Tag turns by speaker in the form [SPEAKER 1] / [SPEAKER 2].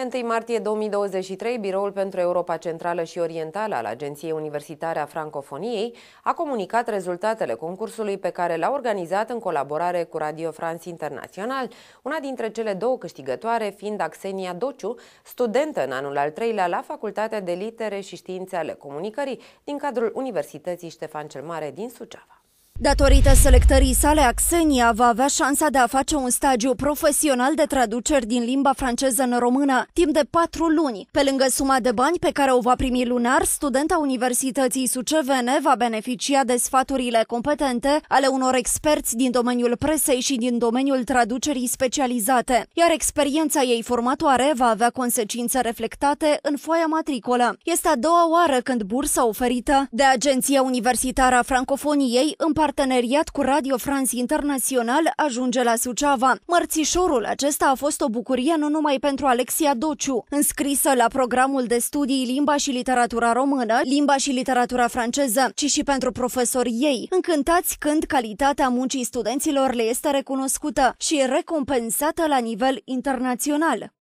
[SPEAKER 1] Pe 1 martie 2023, Biroul pentru Europa Centrală și Orientală al Agenției Universitare a Francofoniei a comunicat rezultatele concursului pe care l-a organizat în colaborare cu Radio France International, una dintre cele două câștigătoare fiind Axenia Dociu, studentă în anul al treilea la Facultatea de Litere și Științe ale Comunicării din cadrul Universității Ștefan cel Mare din Suceava.
[SPEAKER 2] Datorită selectării sale, Axenia va avea șansa de a face un stagiu profesional de traduceri din limba franceză în română timp de patru luni. Pe lângă suma de bani pe care o va primi lunar, studenta Universității Sucevene va beneficia de sfaturile competente ale unor experți din domeniul presei și din domeniul traducerii specializate, iar experiența ei formatoare va avea consecințe reflectate în foaia matricolă. Este a doua oară când bursa oferită de Agenția Universitară a Francofoniei împartă parteneriat cu Radio France Internațional ajunge la Suceava. Mărțișorul acesta a fost o bucurie nu numai pentru Alexia Dociu, înscrisă la programul de studii Limba și Literatura Română, Limba și Literatura Franceză, ci și pentru profesorii ei, încântați când calitatea muncii studenților le este recunoscută și recompensată la nivel internațional.